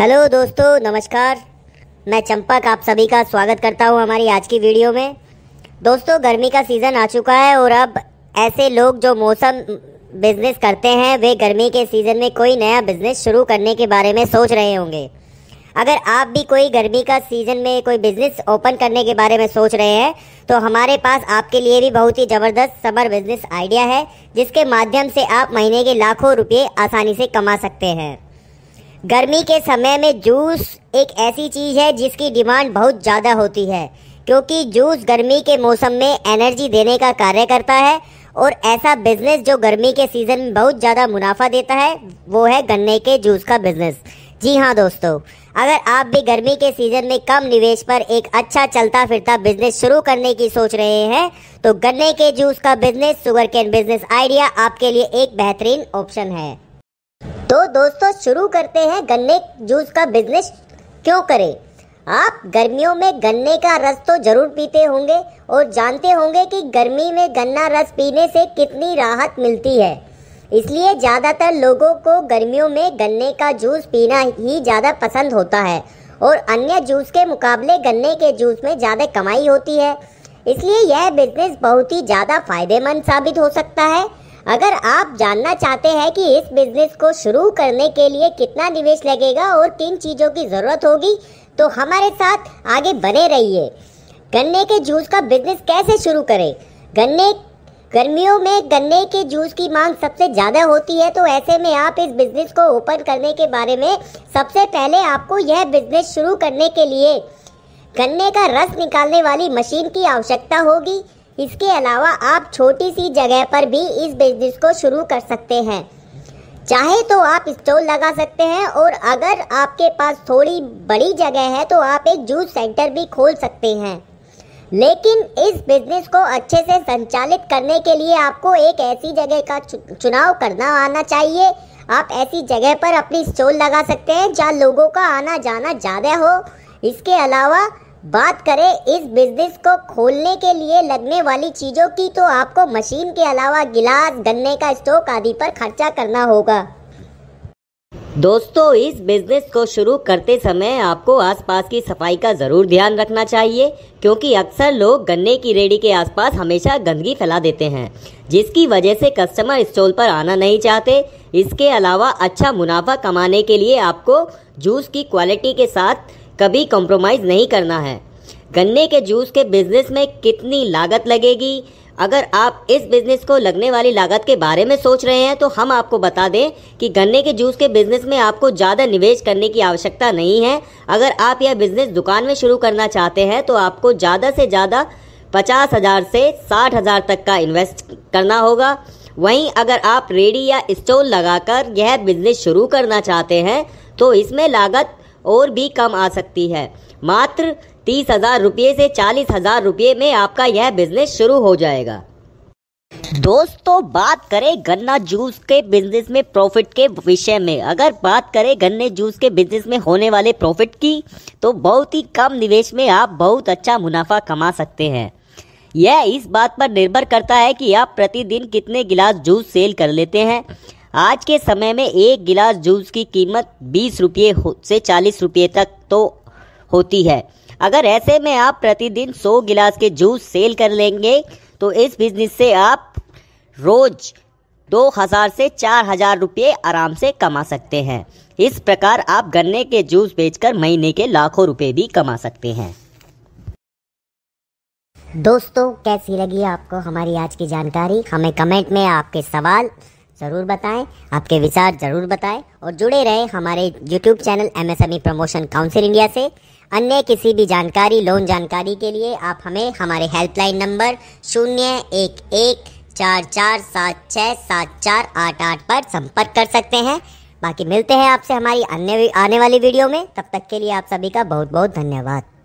hello दोस्तों नमस्कार मैं चंपक आप सभी का स्वागत करता हूं हमारी आज की वीडियो में दोस्तों गर्मी का सीज़न आ चुका है और अब ऐसे लोग जो मौसम बिजनेस करते हैं वे गर्मी के सीज़न में कोई नया बिजनेस शुरू करने के बारे में सोच रहे होंगे अगर आप भी कोई गर्मी का सीज़न में कोई बिज़नेस ओपन करने के बारे में सोच रहे हैं तो हमारे पास आपके लिए भी बहुत ही ज़बरदस्त समर बिज़नेस आइडिया है जिसके माध्यम से आप महीने के लाखों रुपये आसानी से कमा सकते हैं गर्मी के समय में जूस एक ऐसी चीज़ है जिसकी डिमांड बहुत ज़्यादा होती है क्योंकि जूस गर्मी के मौसम में एनर्जी देने का कार्य करता है और ऐसा बिजनेस जो गर्मी के सीज़न में बहुत ज़्यादा मुनाफा देता है वो है गन्ने के जूस का बिजनेस जी हाँ दोस्तों अगर आप भी गर्मी के सीज़न में कम निवेश पर एक अच्छा चलता फिरता बिजनेस शुरू करने की सोच रहे हैं तो गन्ने के जूस का business sugar cane business idea आपके लिए एक बेहतरीन ऑप्शन है तो दोस्तों शुरू करते हैं गन्ने जूस का बिजनेस क्यों करें आप गर्मियों में गन्ने का रस तो जरूर पीते होंगे और जानते होंगे कि गर्मी में गन्ना रस पीने से कितनी राहत मिलती है इसलिए ज़्यादातर लोगों को गर्मियों में गन्ने का जूस पीना ही ज़्यादा पसंद होता है और अन्य जूस के मुकाबले गन्ने के जूस में ज़्यादा कमाई होती है इसलिए यह बिजनेस बहुत ही ज़्यादा फायदेमंद साबित हो सकता है अगर आप जानना चाहते हैं कि इस बिजनेस को शुरू करने के लिए कितना निवेश लगेगा और किन चीज़ों की ज़रूरत होगी तो हमारे साथ आगे बने रहिए गन्ने के जूस का बिजनेस कैसे शुरू करें गन्ने गर्मियों में गन्ने के जूस की मांग सबसे ज़्यादा होती है तो ऐसे में आप इस बिज़नेस को ओपन करने के बारे में सबसे पहले आपको यह बिज़नेस शुरू करने के लिए गन्ने का रस निकालने वाली मशीन की आवश्यकता होगी इसके अलावा आप छोटी सी जगह पर भी इस बिजनेस को शुरू कर सकते हैं चाहे तो आप स्टॉल लगा सकते हैं और अगर आपके पास थोड़ी बड़ी जगह है तो आप एक जूस सेंटर भी खोल सकते हैं लेकिन इस बिजनेस को अच्छे से संचालित करने के लिए आपको एक ऐसी जगह का चुनाव करना आना चाहिए आप ऐसी जगह पर अपनी स्टॉल लगा सकते हैं जहाँ लोगों का आना जाना ज़्यादा हो इसके अलावा बात करें इस बिजनेस को खोलने के लिए लगने वाली चीज़ों की तो आपको मशीन के अलावा गिलास गन्ने का स्टॉक आदि पर खर्चा करना होगा दोस्तों इस बिजनेस को शुरू करते समय आपको आसपास की सफाई का ज़रूर ध्यान रखना चाहिए क्योंकि अक्सर लोग गन्ने की रेडी के आसपास हमेशा गंदगी फैला देते हैं जिसकी वजह से कस्टमर स्टॉल पर आना नहीं चाहते इसके अलावा अच्छा मुनाफा कमाने के लिए आपको जूस की क्वालिटी के साथ कभी कॉम्प्रोमाइज़ नहीं करना है गन्ने के जूस के बिजनेस में कितनी लागत लगेगी अगर आप इस बिजनेस को लगने वाली लागत के बारे में सोच रहे हैं तो हम आपको बता दें कि गन्ने के जूस के बिजनेस में आपको ज़्यादा निवेश करने की आवश्यकता नहीं है अगर आप यह बिजनेस दुकान में शुरू करना चाहते हैं तो आपको ज़्यादा से ज़्यादा पचास हज़ार से साठ हज़ार तक का इन्वेस्ट करना होगा वहीं अगर आप रेडी या स्टोल लगाकर यह बिजनेस शुरू करना चाहते हैं तो इसमें लागत और भी कम आ सकती है मात्र तीस हजार रुपये से चालीस हजार रुपये में आपका यह बिजनेस शुरू हो जाएगा दोस्तों बात करें गन्ना जूस के बिजनेस में प्रॉफिट के विषय में अगर बात करें गन्ने जूस के बिजनेस में होने वाले प्रॉफिट की तो बहुत ही कम निवेश में आप बहुत अच्छा मुनाफा कमा सकते हैं यह इस बात पर निर्भर करता है कि आप प्रतिदिन कितने गिलास जूस सेल कर लेते हैं आज के समय में एक गिलास जूस की कीमत बीस रुपये से चालीस रुपये तक तो होती है अगर ऐसे में आप प्रतिदिन सौ गिलास के जूस सेल कर लेंगे तो इस बिजनेस से आप रोज दो हज़ार से चार हज़ार रुपये आराम से कमा सकते हैं इस प्रकार आप गन्ने के जूस बेचकर महीने के लाखों रुपए भी कमा सकते हैं दोस्तों कैसी लगी आपको हमारी आज की जानकारी हमें कमेंट में आपके सवाल ज़रूर बताएं आपके विचार ज़रूर बताएं और जुड़े रहें हमारे YouTube channel M S M E promotion council India से अन्य किसी भी जानकारी लोन जानकारी के लिए आप हमें हमारे हेल्पलाइन नंबर शून्य एक एक चार चार सात छः सात चार आठ आठ पर संपर्क कर सकते हैं बाकी मिलते हैं आपसे हमारी अन्य आने वाली वीडियो में तब तक के लिए आप सभी का बहुत बहुत धन्यवाद